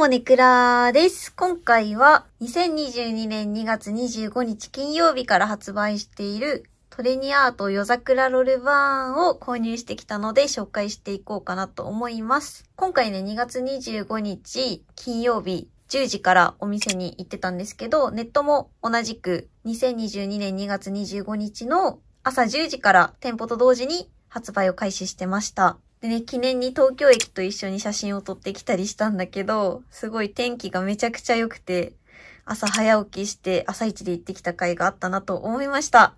もネクラです。今回は2022年2月25日金曜日から発売しているトレニアート夜桜ロルバーンを購入してきたので紹介していこうかなと思います。今回ね、2月25日金曜日10時からお店に行ってたんですけど、ネットも同じく2022年2月25日の朝10時から店舗と同時に発売を開始してました。でね、記念に東京駅と一緒に写真を撮ってきたりしたんだけど、すごい天気がめちゃくちゃ良くて、朝早起きして朝一で行ってきた回があったなと思いました。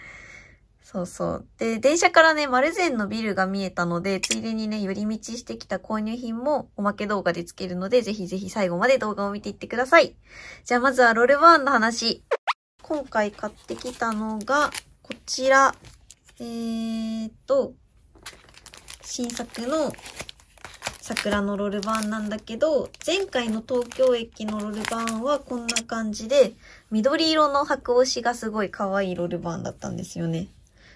そうそう。で、電車からね、丸善のビルが見えたので、ついでにね、寄り道してきた購入品もおまけ動画でつけるので、ぜひぜひ最後まで動画を見ていってください。じゃあまずはロールバーンの話。今回買ってきたのが、こちら。えーっと、新作の桜のロールなんだけど、前回の東京駅のロールはこんな感じで、緑色の白押しがすごい可愛いロールだったんですよね。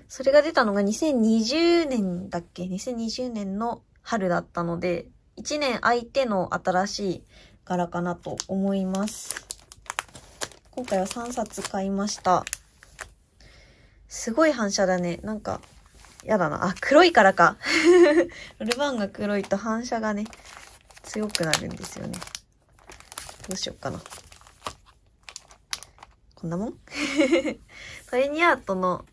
それが出たのが2020年だっけ ?2020 年の春だったので、1年空いての新しい柄かなと思います。今回は3冊買いました。すごい反射だね。なんか、やだな。あ、黒いからか。ルバンが黒いと反射がね、強くなるんですよね。どうしよっかな。こんなもん トレニアートの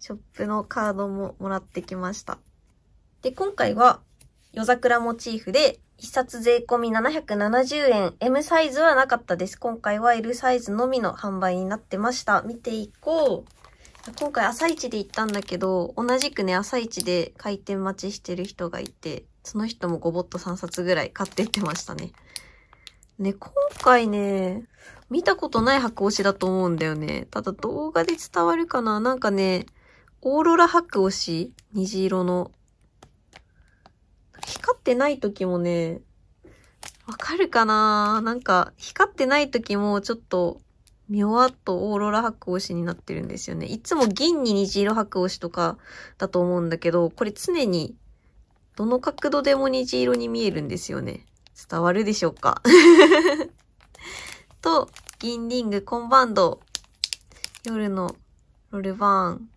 ショップのカードももらってきました。で、今回は夜桜モチーフで、一冊税込み770円。M サイズはなかったです。今回は L サイズのみの販売になってました。見ていこう。今回朝一で行ったんだけど、同じくね、朝一で開店待ちしてる人がいて、その人もごぼっと3冊ぐらい買ってってましたね。ね、今回ね、見たことない白押しだと思うんだよね。ただ動画で伝わるかななんかね、オーロラ白押し虹色の。光ってない時もね、わかるかななんか、光ってない時もちょっとみわっとオーロラ白押しになってるんですよね。いつも銀に虹色白押しとかだと思うんだけど、これ常にどの角度でも虹色に見えるんですよね。伝わるでしょうか と、銀リングコンバンド。夜のロルバーン。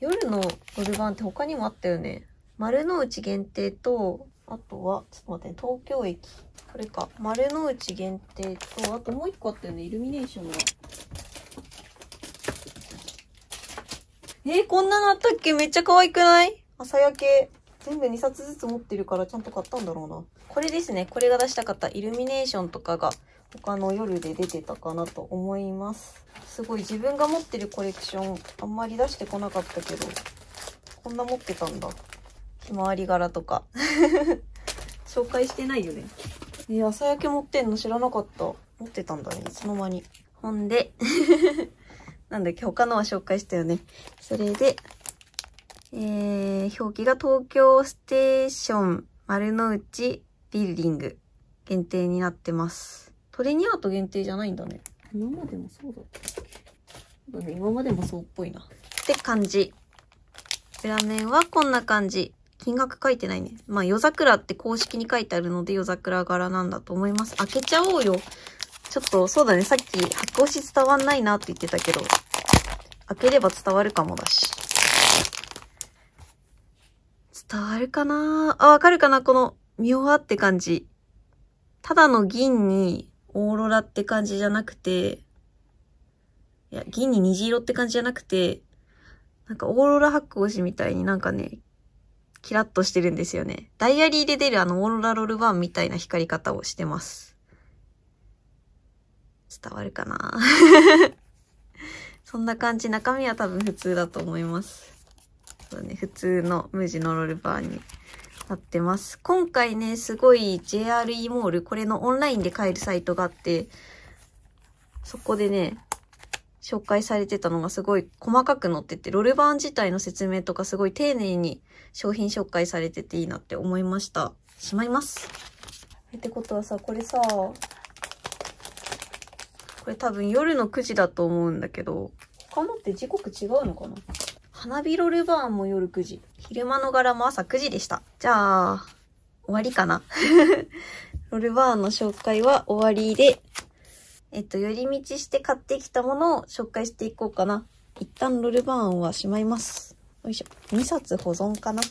夜のロルバーンって他にもあったよね。丸の内限定と、あとは、ちょっと待って、東京駅。これか丸の内限定とあともう一個あったよねイルミネーションがえー、こんなのあったっけめっちゃ可愛くない朝焼け全部2冊ずつ持ってるからちゃんと買ったんだろうなこれですねこれが出したかったイルミネーションとかが他の夜で出てたかなと思いますすごい自分が持ってるコレクションあんまり出してこなかったけどこんな持ってたんだひまわり柄とか 紹介してないよねえー、朝焼け持ってんの知らなかった。持ってたんだね、いつの間に。ほんで、なんだっけ、他のは紹介したよね。それで、えー、表記が東京ステーション丸の内ビルディング限定になってます。トレニアート限定じゃないんだね。今までもそうだった。っけ今までもそうっぽいな。って感じ。裏面はこんな感じ。金額書いてないね。まあ、夜桜って公式に書いてあるので、夜桜柄なんだと思います。開けちゃおうよ。ちょっと、そうだね。さっき、発行し伝わんないなって言ってたけど、開ければ伝わるかもだし。伝わるかなあ、わかるかなこの、みょワって感じ。ただの銀に、オーロラって感じじゃなくて、いや、銀に虹色って感じじゃなくて、なんかオーロラ発光紙みたいになんかね、キラッとしてるんですよね。ダイアリーで出るあのオーロラロルバーンみたいな光り方をしてます。伝わるかな そんな感じ、中身は多分普通だと思います。そうね、普通の無地のロールバーになってます。今回ね、すごい JRE モール、これのオンラインで買えるサイトがあって、そこでね、紹介されてたのがすごい細かく載ってて、ロルバーン自体の説明とかすごい丁寧に商品紹介されてていいなって思いました。しまいます。ってことはさ、これさ、これ多分夜の9時だと思うんだけど、他のって時刻違うのかな花火ロルバーンも夜9時。昼間の柄も朝9時でした。じゃあ、終わりかな。ロルバーンの紹介は終わりで、えっと、寄り道して買ってきたものを紹介していこうかな。一旦ロルバーンはしまいます。よいしょ。2冊保存かな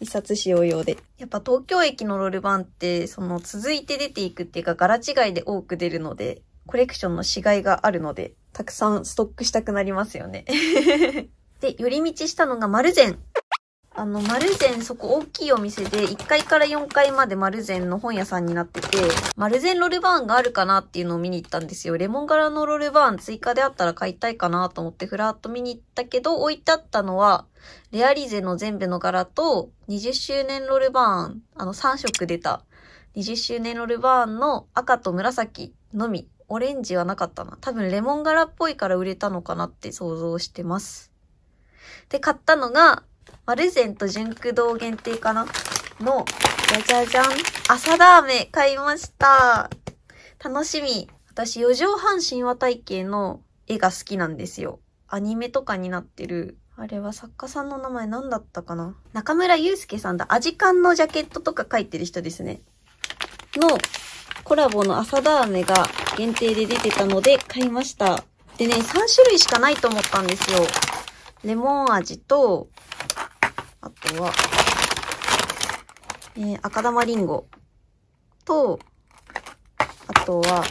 ?1 冊使用用で。やっぱ東京駅のロルバーンって、その続いて出ていくっていうか柄違いで多く出るので、コレクションの違いがあるので、たくさんストックしたくなりますよね。で、寄り道したのが丸善。あの、丸善、そこ大きいお店で、1階から4階まで丸善の本屋さんになってて、丸善ロルバーンがあるかなっていうのを見に行ったんですよ。レモン柄のロルバーン追加であったら買いたいかなと思ってふらっと見に行ったけど、置いてあったのは、レアリゼの全部の柄と、20周年ロルバーン、あの3色出た、20周年ロルバーンの赤と紫のみ、オレンジはなかったな。多分レモン柄っぽいから売れたのかなって想像してます。で、買ったのが、アルゼンと純駆動限定かなの、じゃじゃじゃん。朝ラーメン買いました。楽しみ。私、四畳半神話体系の絵が好きなんですよ。アニメとかになってる。あれは作家さんの名前何だったかな中村祐介さんだ。アジカンのジャケットとか書いてる人ですね。のコラボの朝ラーメが限定で出てたので買いました。でね、3種類しかないと思ったんですよ。レモン味と、あとは、えー、赤玉りんごと、あとは、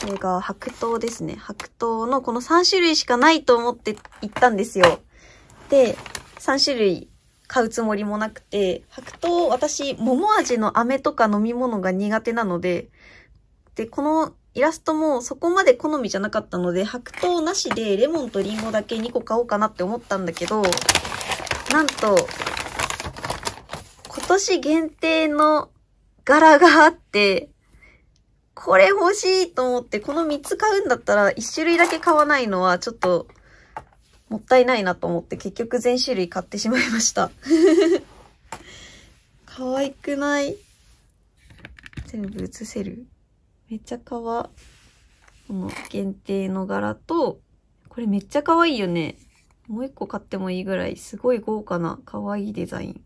これが白桃ですね。白桃のこの3種類しかないと思って行ったんですよ。で、3種類買うつもりもなくて、白桃、私、桃味の飴とか飲み物が苦手なので、で、このイラストもそこまで好みじゃなかったので、白桃なしでレモンとリンゴだけ2個買おうかなって思ったんだけど、なんと、今年限定の柄があって、これ欲しいと思って、この3つ買うんだったら1種類だけ買わないのはちょっともったいないなと思って結局全種類買ってしまいました。可愛くない全部写せるめっちゃ可愛この限定の柄と、これめっちゃ可愛いよね。もう一個買ってもいいぐらい、すごい豪華な、可愛いデザイン。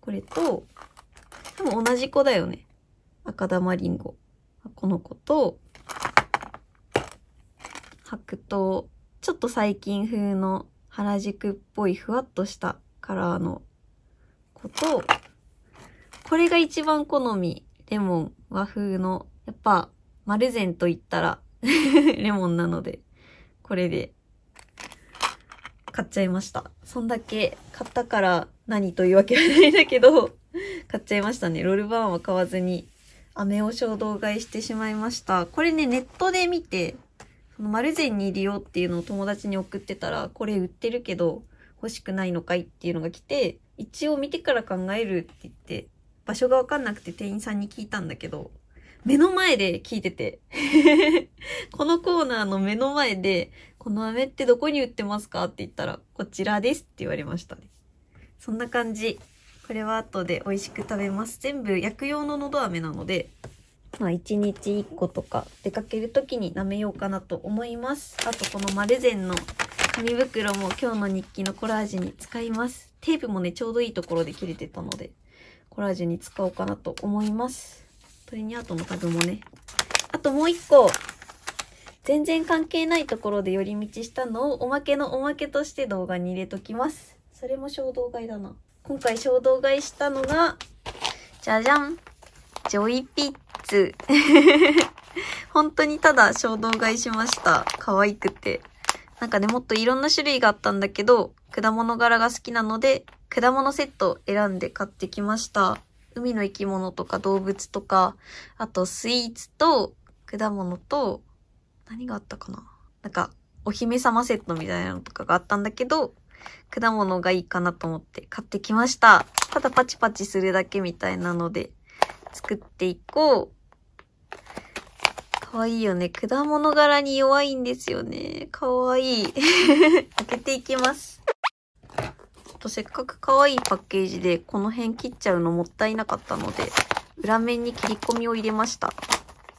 これと、多分同じ子だよね。赤玉りんご。この子と、白桃。ちょっと最近風の原宿っぽいふわっとしたカラーの子と、これが一番好み。レモン、和風の、やっぱ、丸ンと言ったら レモンなので、これで買っちゃいました。そんだけ買ったから何というわけはないんだけど、買っちゃいましたね。ロールバーンは買わずに、飴を衝動買いしてしまいました。これね、ネットで見て、そのマルゼンにようっていうのを友達に送ってたら、これ売ってるけど欲しくないのかいっていうのが来て、一応見てから考えるって言って、場所がわかんなくて店員さんに聞いたんだけど、目の前で聞いてて このコーナーの目の前でこの飴ってどこに売ってますかって言ったら、こちらですって言われましたね。そんな感じ。これは後で美味しく食べます。全部薬用ののど飴なので、まあ1日1個とか出かける時に舐めようかなと思います。あとこのマルゼンの紙袋も今日の日記のコラージュに使います。テープもね、ちょうどいいところで切れてたので、コラージュに使おうかなと思います。トレニアートのタグもね。あともう一個、全然関係ないところで寄り道したのをおまけのおまけとして動画に入れときます。それも衝動買いだな。今回衝動買いしたのが、じゃじゃんジョイピッツ。本当にただ衝動買いしました。可愛くて。なんかね、もっといろんな種類があったんだけど、果物柄が好きなので、果物セット選んで買ってきました。海の生き物とか動物とか、あとスイーツと果物と何があったかななんか、お姫様セットみたいなのとかがあったんだけど、果物がいいかなと思って買ってきました。ただパチパチするだけみたいなので、作っていこう。かわいいよね。果物柄に弱いんですよね。かわいい。開けていきます。ちょっとせっかくかわいいパッケージで、この辺切っちゃうのもったいなかったので、裏面に切り込みを入れました。こ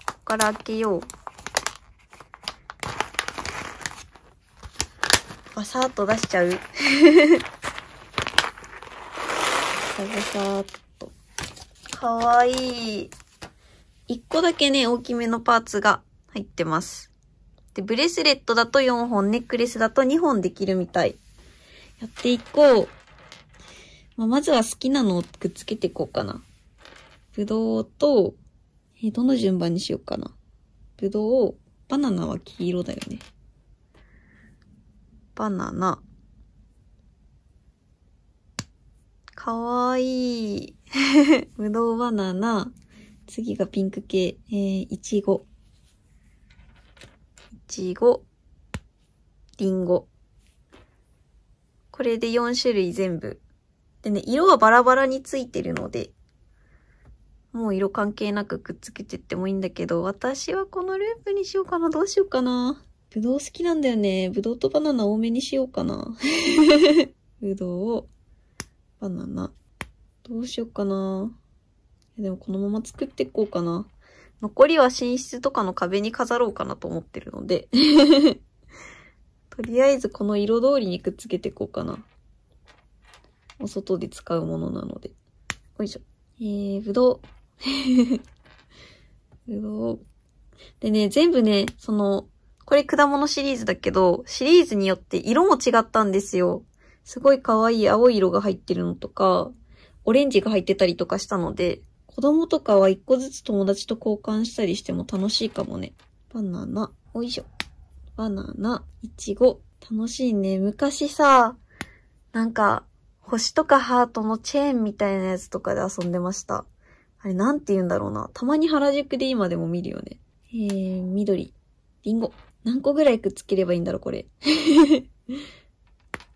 こから開けよう。バあ、さーっと出しちゃう。さーっと。かわいい。一個だけね、大きめのパーツが入ってます。で、ブレスレットだと4本、ネックレスだと2本できるみたい。やっていこう。まあ、まずは好きなのをくっつけていこうかな。ぶどうと、えどの順番にしようかな。ぶどう、バナナは黄色だよね。バナナ。かわいい。ぶどうバナナ。次がピンク系。えー、いちご。いちご。りんご。これで4種類全部。でね、色はバラバラについてるので、もう色関係なくくっつけてってもいいんだけど、私はこのループにしようかな。どうしようかな。ぶどう好きなんだよね。ぶどうとバナナ多めにしようかな。ぶどう、バナナ。どうしようかな。でもこのまま作っていこうかな。残りは寝室とかの壁に飾ろうかなと思ってるので とりあえずこの色通りにくっつけていこうかな。お外で使うものなので。よいしょ。えー、ぶどう。ぶどう。でね、全部ね、その、これ果物シリーズだけど、シリーズによって色も違ったんですよ。すごい可愛い青い色が入ってるのとか、オレンジが入ってたりとかしたので、子供とかは一個ずつ友達と交換したりしても楽しいかもね。バナナ、おいしょ。バナナ、いちご、楽しいね。昔さ、なんか、星とかハートのチェーンみたいなやつとかで遊んでました。あれ、なんて言うんだろうな。たまに原宿で今でも見るよね。えー、緑、りんご。何個ぐらいくっつければいいんだろう、これ。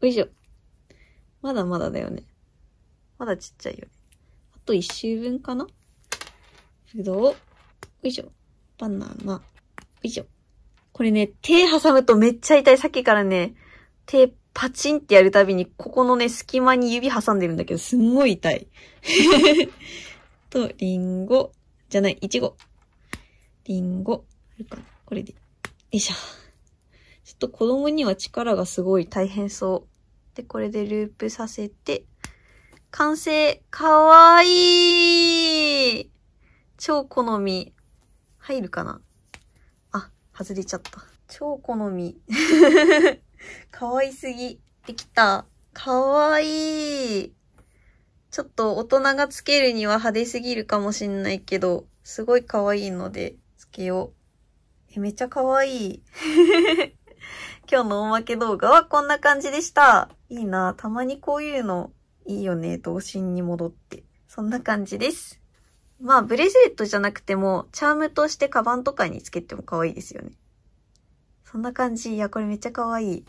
よいしょ。まだまだだよね。まだちっちゃいよね。あと一周分かなぶどう。よいしょ。バナナ。よいしょ。これね、手挟むとめっちゃ痛い。さっきからね、手パチンってやるたびに、ここのね、隙間に指挟んでるんだけど、すんごい痛い。と、リンゴ、じゃない、イチゴ。リンゴ、あるかなこれで。よいしょ。ちょっと子供には力がすごい大変そう。で、これでループさせて、完成かわいい超好み。入るかなあ、外れちゃった。超好み。かわいすぎ。できた。かわいい。ちょっと大人がつけるには派手すぎるかもしんないけど、すごいかわいいので、つけよう。え、めっちゃ可愛い。今日のおまけ動画はこんな感じでした。いいなたまにこういうのいいよね。童心に戻って。そんな感じです。まあ、ブレスレットじゃなくても、チャームとしてカバンとかにつけても可愛いですよね。そんな感じ。いや、これめっちゃ可愛い。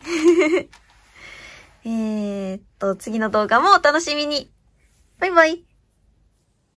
えーっと、次の動画もお楽しみに。バイバイ。